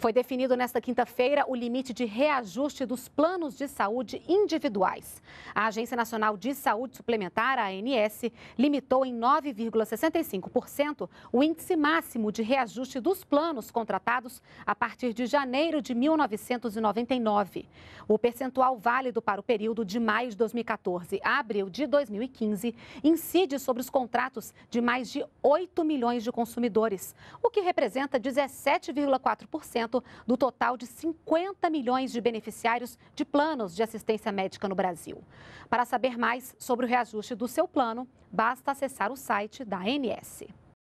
Foi definido nesta quinta-feira o limite de reajuste dos planos de saúde individuais. A Agência Nacional de Saúde Suplementar, a ANS, limitou em 9,65% o índice máximo de reajuste dos planos contratados a partir de janeiro de 1999. O percentual válido para o período de maio de 2014 a abril de 2015 incide sobre os contratos de mais de 8 milhões de consumidores, o que representa 17,4% do total de 50 milhões de beneficiários de planos de assistência médica no Brasil. Para saber mais sobre o reajuste do seu plano, basta acessar o site da ANS.